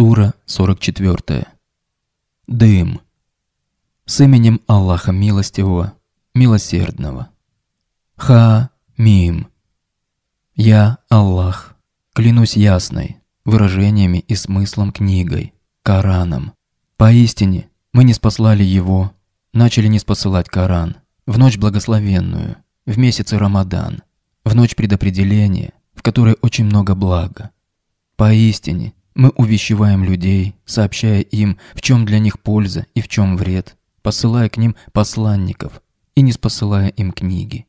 Сура 44. Дым. С именем Аллаха Милостивого, Милосердного. Ха-Мим. Я, Аллах, клянусь ясной, выражениями и смыслом книгой, Кораном. Поистине, мы не спаслали его, начали не спосылать Коран, в ночь благословенную, в месяце Рамадан, в ночь предопределения, в которой очень много блага. Поистине, мы увещеваем людей, сообщая им, в чем для них польза и в чем вред, посылая к ним посланников и не спосылая им книги.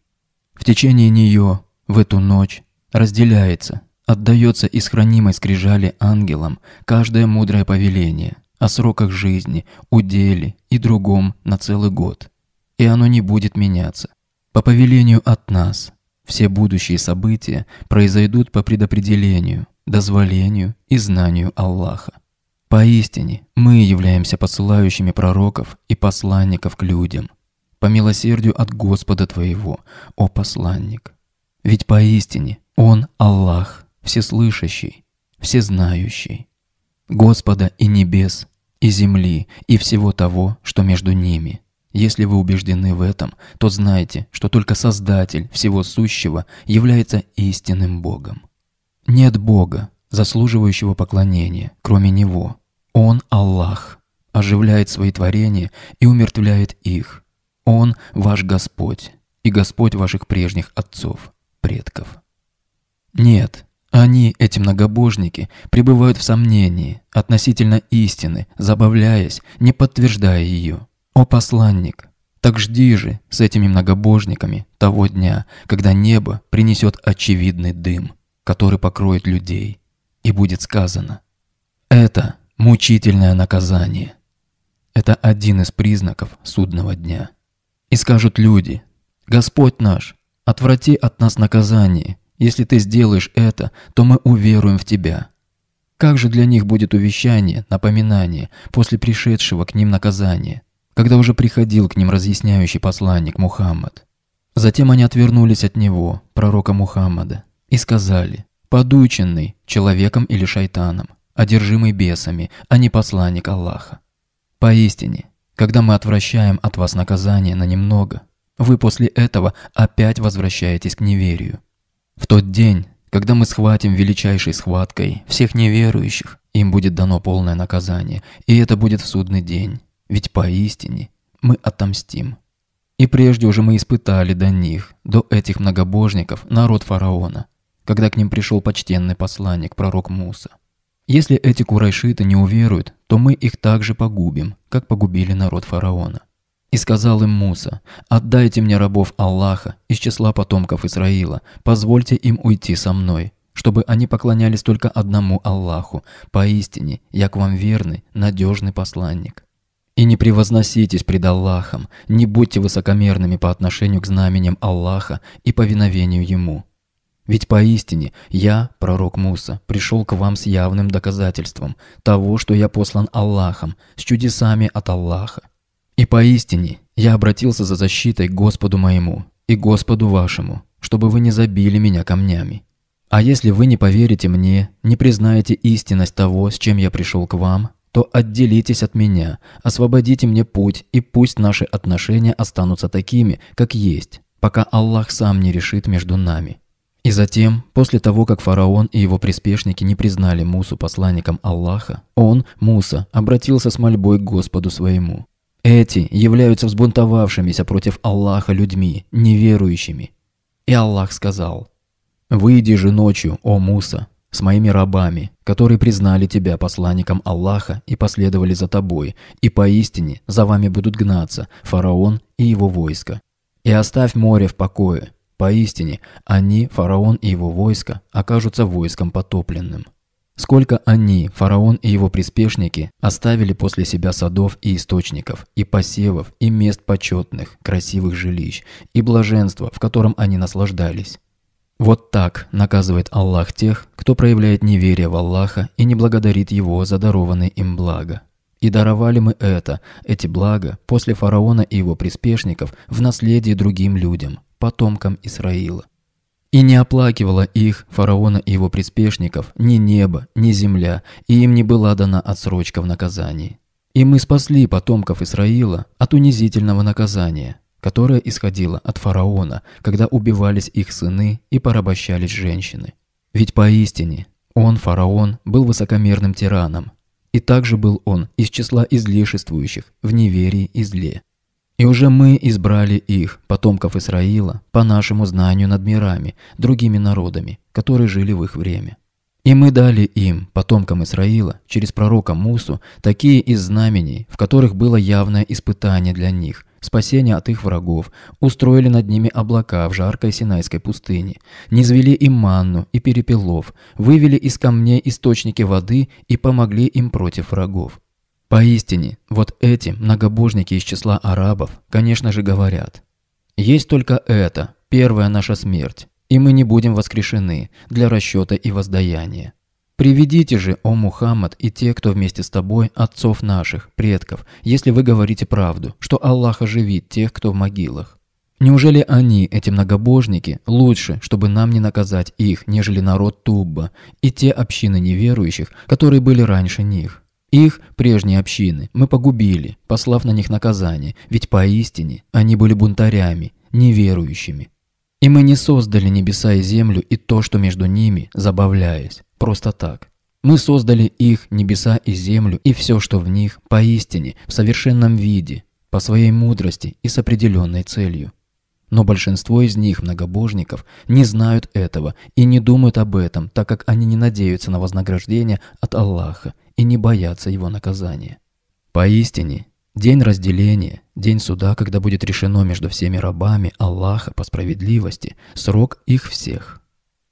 В течение нее, в эту ночь, разделяется, отдается из хранимой скрижали ангелам каждое мудрое повеление о сроках жизни, уделе и другом на целый год. И оно не будет меняться. По повелению от нас, все будущие события произойдут по предопределению, дозволению и знанию Аллаха. Поистине, мы являемся посылающими пророков и посланников к людям, по милосердию от Господа Твоего, о посланник. Ведь поистине Он Аллах, всеслышащий, всезнающий, Господа и небес, и земли, и всего того, что между ними. Если вы убеждены в этом, то знайте, что только Создатель всего сущего является истинным Богом. Нет Бога, заслуживающего поклонения, кроме Него. Он Аллах, оживляет свои творения и умертвляет их. Он ваш Господь и Господь ваших прежних отцов, предков. Нет, они, эти многобожники, пребывают в сомнении относительно истины, забавляясь, не подтверждая ее. О посланник, так жди же с этими многобожниками того дня, когда небо принесет очевидный дым который покроет людей, и будет сказано «Это мучительное наказание». Это один из признаков судного дня. И скажут люди «Господь наш, отврати от нас наказание. Если ты сделаешь это, то мы уверуем в тебя». Как же для них будет увещание, напоминание после пришедшего к ним наказания, когда уже приходил к ним разъясняющий посланник Мухаммад? Затем они отвернулись от него, пророка Мухаммада, и сказали, подученный человеком или шайтаном, одержимый бесами, а не посланник Аллаха. Поистине, когда мы отвращаем от вас наказание на немного, вы после этого опять возвращаетесь к неверию. В тот день, когда мы схватим величайшей схваткой всех неверующих, им будет дано полное наказание, и это будет в судный день, ведь поистине мы отомстим. И прежде уже мы испытали до них, до этих многобожников, народ фараона, когда к ним пришел почтенный посланник, пророк Муса. Если эти курайшиты не уверуют, то мы их также погубим, как погубили народ фараона. И сказал им Муса, «Отдайте мне рабов Аллаха из числа потомков Израила, позвольте им уйти со мной, чтобы они поклонялись только одному Аллаху. Поистине, я к вам верный, надежный посланник». И не превозноситесь пред Аллахом, не будьте высокомерными по отношению к знаменям Аллаха и повиновению Ему. Ведь поистине я, пророк Муса, пришел к вам с явным доказательством того, что я послан Аллахом, с чудесами от Аллаха. И поистине я обратился за защитой к Господу моему и Господу вашему, чтобы вы не забили меня камнями. А если вы не поверите мне, не признаете истинность того, с чем я пришел к вам, то отделитесь от меня, освободите мне путь, и пусть наши отношения останутся такими, как есть, пока Аллах сам не решит между нами. И затем, после того, как фараон и его приспешники не признали Мусу посланником Аллаха, он, Муса, обратился с мольбой к Господу своему. Эти являются взбунтовавшимися против Аллаха людьми, неверующими. И Аллах сказал, «Выйди же ночью, о Муса, с моими рабами, которые признали тебя посланником Аллаха и последовали за тобой, и поистине за вами будут гнаться фараон и его войско. И оставь море в покое, Поистине, они, фараон и его войско, окажутся войском потопленным. Сколько они, фараон и его приспешники, оставили после себя садов и источников, и посевов, и мест почетных, красивых жилищ, и блаженства, в котором они наслаждались. Вот так наказывает Аллах тех, кто проявляет неверие в Аллаха и не благодарит Его за дарованные им блага. И даровали мы это, эти блага, после фараона и его приспешников, в наследие другим людям – потомкам Исраила. И не оплакивала их, фараона и его приспешников, ни небо, ни земля, и им не была дана отсрочка в наказании. И мы спасли потомков Исраила от унизительного наказания, которое исходило от фараона, когда убивались их сыны и порабощались женщины. Ведь поистине он, фараон, был высокомерным тираном, и также был он из числа излишествующих в неверии и зле. И уже мы избрали их, потомков Исраила, по нашему знанию над мирами, другими народами, которые жили в их время. И мы дали им, потомкам Исраила, через пророка Мусу, такие из знамений, в которых было явное испытание для них, спасение от их врагов, устроили над ними облака в жаркой Синайской пустыне, низвели им манну и перепелов, вывели из камней источники воды и помогли им против врагов. Поистине, вот эти многобожники из числа арабов, конечно же, говорят. Есть только это, первая наша смерть, и мы не будем воскрешены для расчета и воздаяния. Приведите же, о Мухаммад, и те, кто вместе с тобой, отцов наших, предков, если вы говорите правду, что Аллах оживит тех, кто в могилах. Неужели они, эти многобожники, лучше, чтобы нам не наказать их, нежели народ Тубба и те общины неверующих, которые были раньше них? Их, прежние общины, мы погубили, послав на них наказание, ведь поистине они были бунтарями, неверующими. И мы не создали небеса и землю и то, что между ними, забавляясь, просто так. Мы создали их, небеса и землю, и все, что в них, поистине, в совершенном виде, по своей мудрости и с определенной целью. Но большинство из них, многобожников, не знают этого и не думают об этом, так как они не надеются на вознаграждение от Аллаха и не бояться его наказания. Поистине, день разделения, день суда, когда будет решено между всеми рабами Аллаха по справедливости, срок их всех.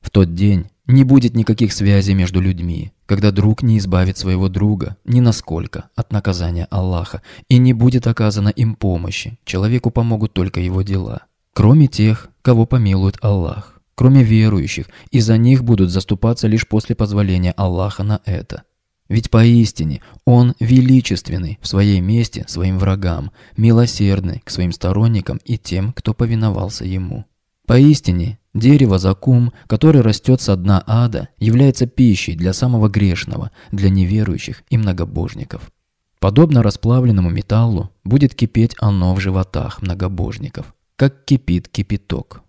В тот день не будет никаких связей между людьми, когда друг не избавит своего друга ни насколько от наказания Аллаха, и не будет оказана им помощи, человеку помогут только его дела, кроме тех, кого помилует Аллах, кроме верующих, и за них будут заступаться лишь после позволения Аллаха на это. Ведь поистине он величественный в своей месте своим врагам, милосердный к своим сторонникам и тем, кто повиновался ему. Поистине, дерево закум, которое растет со дна ада, является пищей для самого грешного, для неверующих и многобожников. Подобно расплавленному металлу будет кипеть оно в животах многобожников, как кипит кипяток.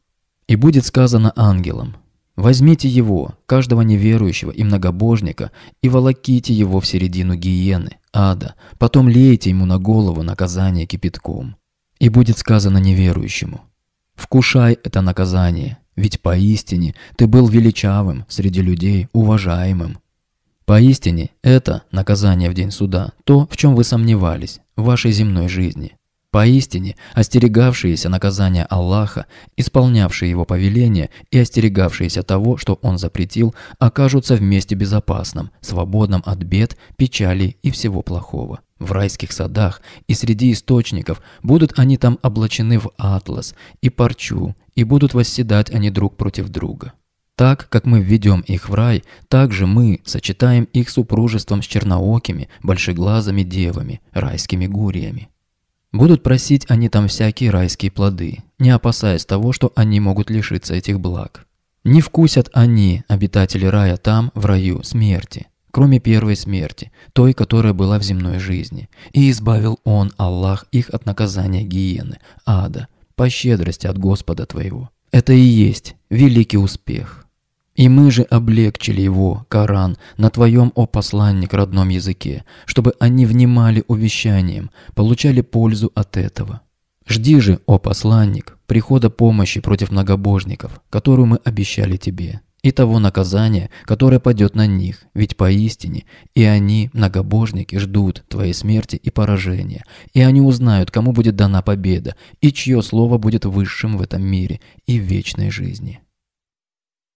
И будет сказано ангелам – Возьмите его, каждого неверующего и многобожника, и волоките его в середину гиены, ада, потом лейте ему на голову наказание кипятком. И будет сказано неверующему, «Вкушай это наказание, ведь поистине ты был величавым среди людей, уважаемым». Поистине, это наказание в день суда, то, в чем вы сомневались, в вашей земной жизни. Поистине, остерегавшиеся наказания Аллаха, исполнявшие его повеления и остерегавшиеся того, что он запретил, окажутся в месте безопасном, свободном от бед, печали и всего плохого. В райских садах и среди источников будут они там облачены в атлас и парчу, и будут восседать они друг против друга. Так, как мы введем их в рай, так же мы сочетаем их супружеством с черноокими, большеглазыми девами, райскими гуриями. Будут просить они там всякие райские плоды, не опасаясь того, что они могут лишиться этих благ. Не вкусят они, обитатели рая, там, в раю, смерти, кроме первой смерти, той, которая была в земной жизни. И избавил он, Аллах, их от наказания гиены, ада, по щедрости от Господа твоего. Это и есть великий успех. И мы же облегчили его, Коран, на твоем, о посланник, родном языке, чтобы они внимали увещанием, получали пользу от этого. Жди же, о посланник, прихода помощи против многобожников, которую мы обещали тебе, и того наказания, которое падет на них, ведь поистине и они, многобожники, ждут твоей смерти и поражения, и они узнают, кому будет дана победа, и чье слово будет высшим в этом мире и вечной жизни».